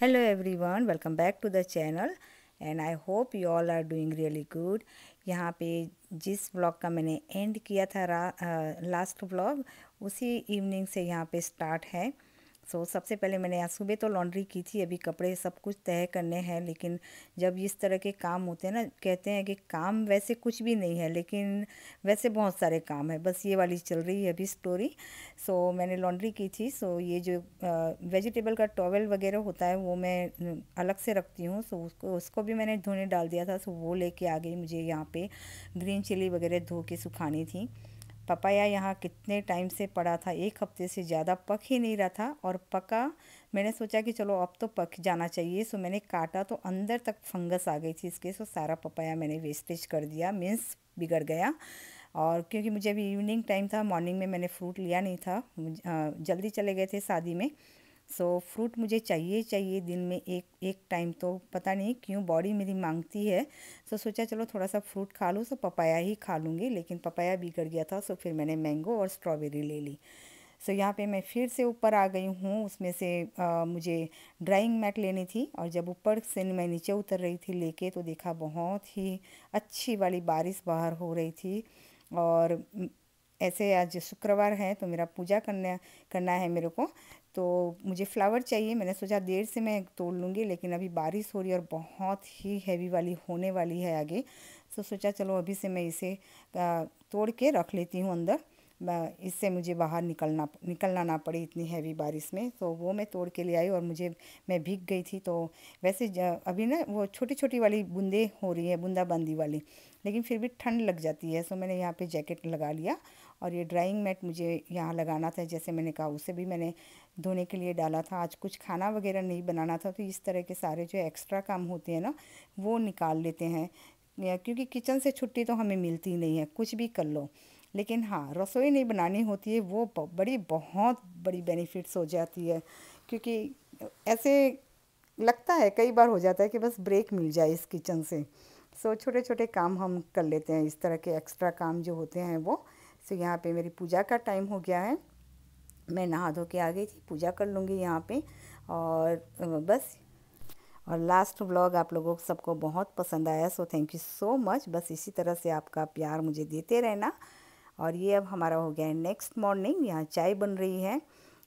hello everyone welcome back to the channel and I hope you all are doing really good यहाँ पे जिस blog का मैंने and किया था लास्ट ब्लॉग उसी इवनिंग से यहाँ पे स्टार्ट है सो तो so, सबसे पहले मैंने आज सुबह तो लॉन्ड्री की थी अभी कपड़े सब कुछ तय करने हैं लेकिन जब इस तरह के काम होते हैं ना कहते हैं कि काम वैसे कुछ भी नहीं है लेकिन वैसे बहुत सारे काम है बस ये वाली चल रही है अभी स्टोरी सो so, मैंने लॉन्ड्री की थी सो so, ये जो वेजिटेबल का टॉवल वगैरह होता है वो मैं अलग से रखती हूँ सो so, उसको उसको भी मैंने धोने डाल दिया था सो so, वो लेके आ गई मुझे यहाँ पे ग्रीन चिली वगैरह धो के सुखानी थी पपाया यहाँ कितने टाइम से पड़ा था एक हफ्ते से ज़्यादा पक ही नहीं रहा था और पका मैंने सोचा कि चलो अब तो पक जाना चाहिए सो मैंने काटा तो अंदर तक फंगस आ गई थी इसके सो सारा पपाया मैंने वेस्टेज कर दिया मीन्स बिगड़ गया और क्योंकि मुझे अभी इवनिंग टाइम था मॉर्निंग में मैंने फ्रूट लिया नहीं था जल्दी चले गए थे शादी में सो so, फ्रूट मुझे चाहिए चाहिए दिन में एक एक टाइम तो पता नहीं क्यों बॉडी मेरी मांगती है सो so, सोचा चलो थोड़ा सा फ्रूट खा लूँ सो so, पपाया ही खा लूँगी लेकिन पपाया बिगड़ गया था सो so, फिर मैंने मैंगो और स्ट्रॉबेरी ले ली सो so, यहाँ पे मैं फिर से ऊपर आ गई हूँ उसमें से आ, मुझे ड्राइंग मैट लेनी थी और जब ऊपर से मैं नीचे उतर रही थी लेके तो देखा बहुत ही अच्छी वाली बारिश बाहर हो रही थी और ऐसे आज शुक्रवार है तो मेरा पूजा करना करना है मेरे को तो मुझे फ्लावर चाहिए मैंने सोचा देर से मैं तोड़ लूँगी लेकिन अभी बारिश हो रही है और बहुत ही हैवी वाली होने वाली है आगे तो सोचा चलो अभी से मैं इसे तोड़ के रख लेती हूँ अंदर इससे मुझे बाहर निकलना निकलना ना पड़े इतनी हैवी बारिश में तो वो मैं तोड़ के ले आई और मुझे मैं भीग गई थी तो वैसे अभी ना वो छोटी छोटी वाली बूंदे हो रही है बूंदाबांदी वाली लेकिन फिर भी ठंड लग जाती है सो तो मैंने यहाँ पे जैकेट लगा लिया और ये ड्राइंग मैट मुझे यहाँ लगाना था जैसे मैंने कहा उसे भी मैंने धोने के लिए डाला था आज कुछ खाना वगैरह नहीं बनाना था तो इस तरह के सारे जो एक्स्ट्रा काम होते हैं ना वो निकाल लेते हैं क्योंकि किचन से छुट्टी तो हमें मिलती नहीं है कुछ भी कर लो लेकिन हाँ रसोई नहीं बनानी होती है वो बड़ी बहुत बड़ी बेनिफिट्स हो जाती है क्योंकि ऐसे लगता है कई बार हो जाता है कि बस ब्रेक मिल जाए इस किचन से सो छोटे छोटे काम हम कर लेते हैं इस तरह के एक्स्ट्रा काम जो होते हैं वो सो यहाँ पे मेरी पूजा का टाइम हो गया है मैं नहा धो के आ गई थी पूजा कर लूँगी यहाँ पे और बस और लास्ट व्लॉग आप लोगों को सबको बहुत पसंद आया so thank you so much बस इसी तरह से आपका प्यार मुझे देते रहना और ये अब हमारा हो गया है नेक्स्ट मॉर्निंग यहाँ चाय बन रही है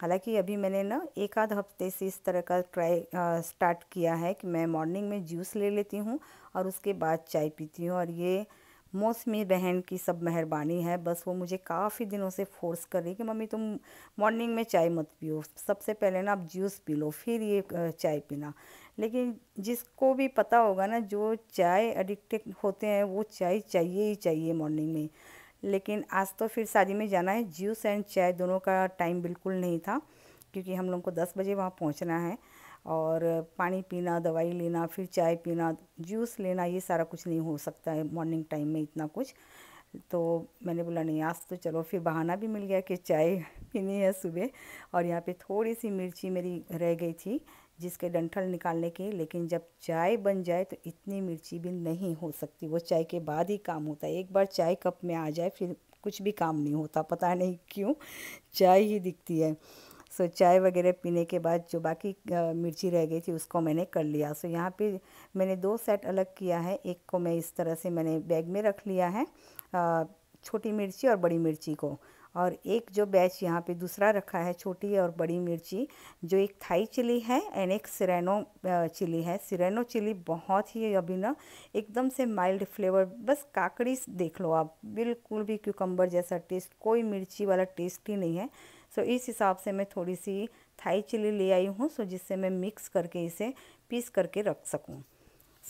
हालांकि अभी मैंने ना एक आध हफ्ते से इस तरह का ट्राई स्टार्ट किया है कि मैं मॉर्निंग में जूस ले लेती हूँ और उसके बाद चाय पीती हूँ और ये मौसमी बहन की सब मेहरबानी है बस वो मुझे काफ़ी दिनों से फोर्स कर रही कि मम्मी तुम मॉर्निंग में चाय मत पियो सबसे पहले ना आप जूस पी लो फिर ये चाय पीना लेकिन जिसको भी पता होगा ना जो चाय एडिक्टेड होते हैं वो चाय चाहिए ही चाहिए मॉर्निंग में लेकिन आज तो फिर शादी में जाना है जूस एंड चाय दोनों का टाइम बिल्कुल नहीं था क्योंकि हम लोग को दस बजे वहाँ पहुँचना है और पानी पीना दवाई लेना फिर चाय पीना जूस लेना ये सारा कुछ नहीं हो सकता है मॉर्निंग टाइम में इतना कुछ तो मैंने बोला नहीं आज तो चलो फिर बहाना भी मिल गया कि चाय पीनी है सुबह और यहाँ पे थोड़ी सी मिर्ची मेरी रह गई थी जिसके डंठल निकालने के लेकिन जब चाय बन जाए तो इतनी मिर्ची भी नहीं हो सकती वो चाय के बाद ही काम होता है एक बार चाय कप में आ जाए फिर कुछ भी काम नहीं होता पता नहीं क्यों चाय ही दिखती है सो चाय वगैरह पीने के बाद जो बाकी मिर्ची रह गई थी उसको मैंने कर लिया सो यहाँ पे मैंने दो सेट अलग किया है एक को मैं इस तरह से मैंने बैग में रख लिया है छोटी मिर्ची और बड़ी मिर्ची को और एक जो बैच यहाँ पे दूसरा रखा है छोटी और बड़ी मिर्ची जो एक थाई चिली है एंड एक सिरेनो चिली है सिरेनो चिली बहुत ही अभी ना एकदम से माइल्ड फ्लेवर बस काकड़ी देख लो आप बिल्कुल भी क्यूकम्बर जैसा टेस्ट कोई मिर्ची वाला टेस्ट ही नहीं है सो इस हिसाब से मैं थोड़ी सी थाई चिली ले आई हूँ सो जिससे मैं मिक्स करके इसे पीस करके रख सकूँ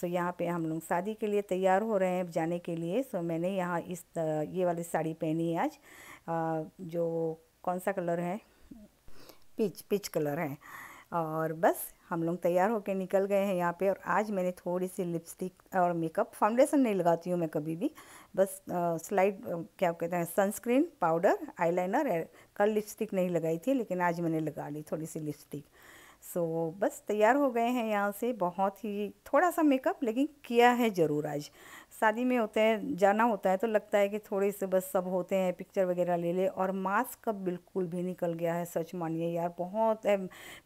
सो यहाँ पे हम लोग शादी के लिए तैयार हो रहे हैं जाने के लिए सो मैंने यहाँ इस ये वाली साड़ी पहनी है आज आ, जो कौन सा कलर है पिच पिच कलर है और बस हम लोग तैयार होकर निकल गए हैं यहाँ पे और आज मैंने थोड़ी सी लिपस्टिक और मेकअप फाउंडेशन नहीं लगाती हूँ मैं कभी भी बस स्लाइड क्या कहते हैं सनस्क्रीन पाउडर आईलाइनर कल लिपस्टिक नहीं लगाई थी लेकिन आज मैंने लगा ली थोड़ी सी लिपस्टिक सो so, बस तैयार हो गए हैं यहाँ से बहुत ही थोड़ा सा मेकअप लेकिन किया है ज़रूर आज शादी में होते हैं जाना होता है तो लगता है कि थोड़े से बस सब होते हैं पिक्चर वगैरह ले ले और मास्क का बिल्कुल भी निकल गया है सच मानिए यार बहुत है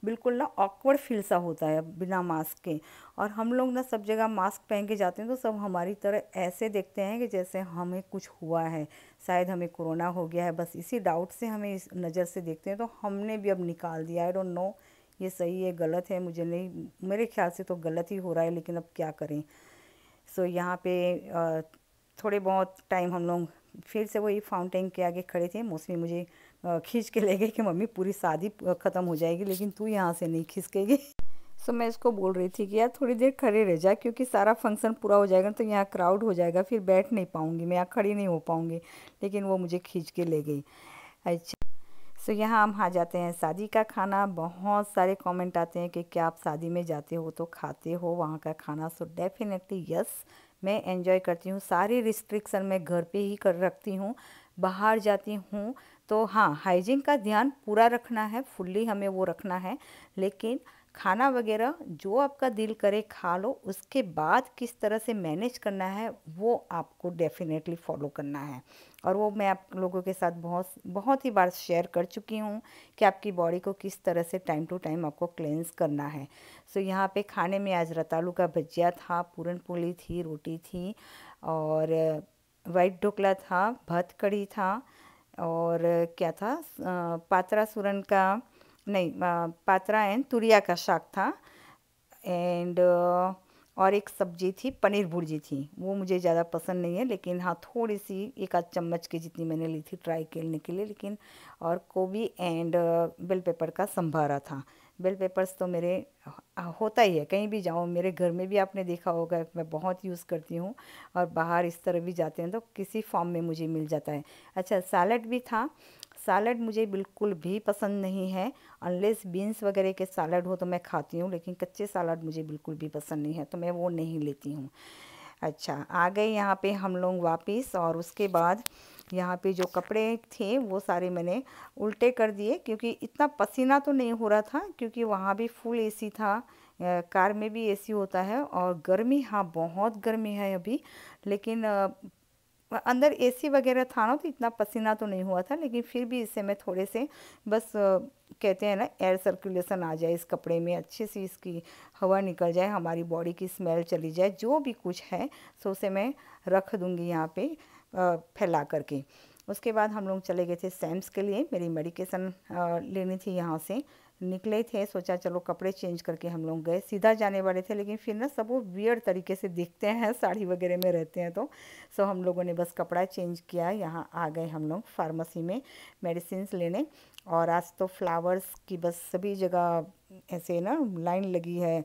बिल्कुल ना ऑकवर्ड फील सा होता है बिना मास्क के और हम लोग ना सब जगह मास्क पहन के जाते हैं तो सब हमारी तरह ऐसे देखते हैं कि जैसे हमें कुछ हुआ है शायद हमें कोरोना हो गया है बस इसी डाउट से हमें इस नज़र से देखते हैं तो हमने भी अब निकाल दिया आई डोंट नो ये सही है गलत है मुझे नहीं मेरे ख्याल से तो गलत ही हो रहा है लेकिन अब क्या करें सो यहाँ पे थोड़े बहुत टाइम हम लोग फिर से वही फाउंटेन के आगे खड़े थे मौसमी मुझे खींच के ले गई कि मम्मी पूरी शादी ख़त्म हो जाएगी लेकिन तू यहाँ से नहीं खिसकेगी सो so, मैं इसको बोल रही थी कि यार थोड़ी देर खड़े रह जा क्योंकि सारा फंक्शन पूरा हो जाएगा तो यहाँ क्राउड हो जाएगा फिर बैठ नहीं पाऊँगी मैं यहाँ खड़ी नहीं हो पाऊँगी लेकिन वो मुझे खींच के ले गई अच्छा सो so, यहाँ हम आ जाते हैं शादी का खाना बहुत सारे कमेंट आते हैं कि क्या आप शादी में जाते हो तो खाते हो वहाँ का खाना सो डेफिनेटली यस मैं एंजॉय करती हूँ सारी रिस्ट्रिक्शन मैं घर पे ही कर रखती हूँ बाहर जाती हूँ तो हाँ हाइजीन का ध्यान पूरा रखना है फुल्ली हमें वो रखना है लेकिन खाना वगैरह जो आपका दिल करे खा लो उसके बाद किस तरह से मैनेज करना है वो आपको डेफिनेटली फॉलो करना है और वो मैं आप लोगों के साथ बहुत बहुत ही बार शेयर कर चुकी हूँ कि आपकी बॉडी को किस तरह से टाइम टू टाइम आपको क्लेंस करना है सो so, यहाँ पे खाने में आज रतालू का भजिया था पूरन पूली थी रोटी थी और वाइट ढोकला था भत कड़ी था और क्या था पात्रा सुरन का नहीं पात्रा एंड तुरिया का शाक था एंड uh, और एक सब्जी थी पनीर भुर्जी थी वो मुझे ज़्यादा पसंद नहीं है लेकिन हाँ थोड़ी सी एक आध चम्मच की जितनी मैंने ली थी ट्राई करने के लिए लेकिन और कोबी एंड बेल पेपर का संभारा था बेल पेपर्स तो मेरे होता ही है कहीं भी जाऊँ मेरे घर में भी आपने देखा होगा मैं बहुत यूज़ करती हूँ और बाहर इस तरह भी जाते हैं तो किसी फॉर्म में मुझे मिल जाता है अच्छा सैलड भी था सैलड मुझे बिल्कुल भी पसंद नहीं है अनलेस बीन्स वगैरह के सैलड हो तो मैं खाती हूँ लेकिन कच्चे सैलड मुझे बिल्कुल भी पसंद नहीं है तो मैं वो नहीं लेती हूँ अच्छा आ गए यहाँ पे हम लोग वापस और उसके बाद यहाँ पे जो कपड़े थे वो सारे मैंने उल्टे कर दिए क्योंकि इतना पसीना तो नहीं हो रहा था क्योंकि वहाँ भी फुल ए था कार में भी ए होता है और गर्मी हाँ बहुत गर्मी है अभी लेकिन अंदर एसी वगैरह था ना तो इतना पसीना तो नहीं हुआ था लेकिन फिर भी इससे मैं थोड़े से बस कहते हैं ना एयर सर्कुलेशन आ जाए इस कपड़े में अच्छे से इसकी हवा निकल जाए हमारी बॉडी की स्मेल चली जाए जो भी कुछ है सो तो उसे मैं रख दूँगी यहाँ पे फैला करके उसके बाद हम लोग चले गए थे सैम्स के लिए मेरी मेडिकेशन लेनी थी यहाँ से निकले थे सोचा चलो कपड़े चेंज करके हम लोग गए सीधा जाने वाले थे लेकिन फिर ना सब वो वियर तरीके से दिखते हैं साड़ी वगैरह में रहते हैं तो सो हम लोगों ने बस कपड़ा चेंज किया यहाँ आ गए हम लोग फार्मेसी में मेडिसिन लेने और आज तो फ्लावर्स की बस सभी जगह ऐसे ना लाइन लगी है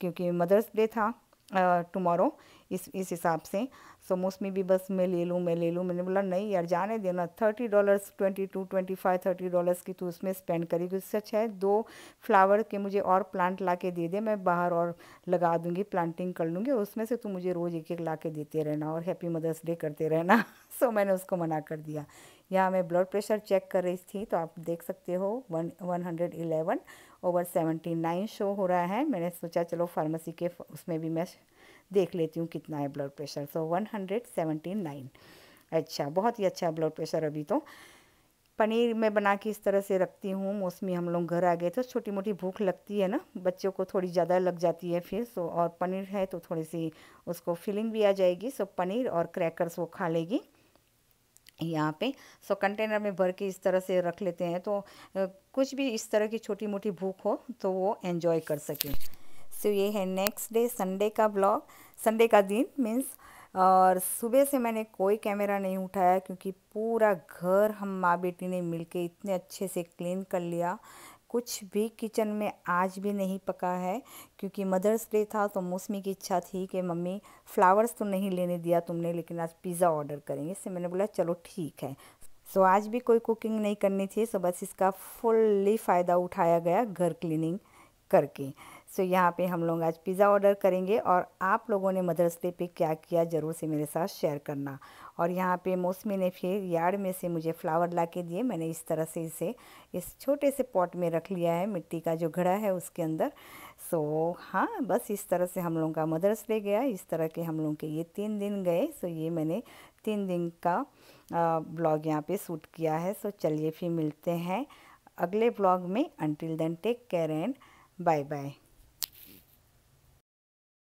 क्योंकि मदर्स डे था टमोरो इस इस हिसाब से सो में भी बस मैं ले लूँ मैं ले लूँ मैंने बोला नहीं यार जाने देना thirty dollars twenty to twenty five thirty dollars की तू तो उसमें स्पेंड करेगी उससे अच्छा है दो फ्लावर के मुझे और प्लांट ला के दे दे मैं बाहर और लगा दूँगी प्लांटिंग कर लूँगी और उसमें से तू मुझे रोज़ एक एक ला के देते रहना और हैप्पी मदर्स डे करते रहना सो मैंने उसको मना कर दिया यहाँ मैं ब्लड प्रेशर चेक कर रही थी तो आप देख सकते हो one one hundred eleven over seventy nine शो हो रहा है मैंने सोचा चलो फार्मेसी के उसमें भी मैं देख लेती हूँ कितना है blood pressure so one hundred seventy nine अच्छा बहुत ही अच्छा ब्लड प्रेशर अभी तो पनीर मैं बना के इस तरह से रखती हूँ मौसमी हम लोग घर आ गए तो छोटी मोटी भूख लगती है ना बच्चों को थोड़ी ज़्यादा लग जाती है फिर सो और पनीर है तो थोड़ी सी उसको फीलिंग भी आ जाएगी सो पनीर और क्रैकर्स वो खा लेगी यहाँ पे सो कंटेनर में भर के इस तरह से रख लेते हैं तो कुछ भी इस तरह की छोटी मोटी भूख हो तो वो एन्जॉय कर सकें सो ये है नेक्स्ट डे संडे का ब्लॉग संडे का दिन मीन्स और सुबह से मैंने कोई कैमरा नहीं उठाया क्योंकि पूरा घर हम माँ बेटी ने मिलके इतने अच्छे से क्लीन कर लिया कुछ भी किचन में आज भी नहीं पका है क्योंकि मदर्स डे था तो मौसमी की इच्छा थी कि मम्मी फ्लावर्स तो नहीं लेने दिया तुमने लेकिन आज पिज़्ज़ा ऑर्डर करेंगे इससे मैंने बोला चलो ठीक है सो so, आज भी कोई कुकिंग नहीं करनी थी सो बस इसका फुल्ली फ़ायदा उठाया गया घर क्लीनिंग करके सो so, यहाँ पे हम लोग आज पिज़्ज़ा ऑर्डर करेंगे और आप लोगों ने मदर्स डे पर क्या किया ज़रूर से मेरे साथ शेयर करना और यहाँ पे मौसमी ने फिर यार्ड में से मुझे फ्लावर ला के दिए मैंने इस तरह से इसे इस छोटे से पॉट में रख लिया है मिट्टी का जो घड़ा है उसके अंदर सो so, हाँ बस इस तरह से हम लोगों का मदर्स डे गया इस तरह के हम लोगों के ये तीन दिन गए सो so, ये मैंने तीन दिन का ब्लॉग यहाँ पे शूट किया है सो so, चलिए फिर मिलते हैं अगले ब्लॉग में until then take care and bye bye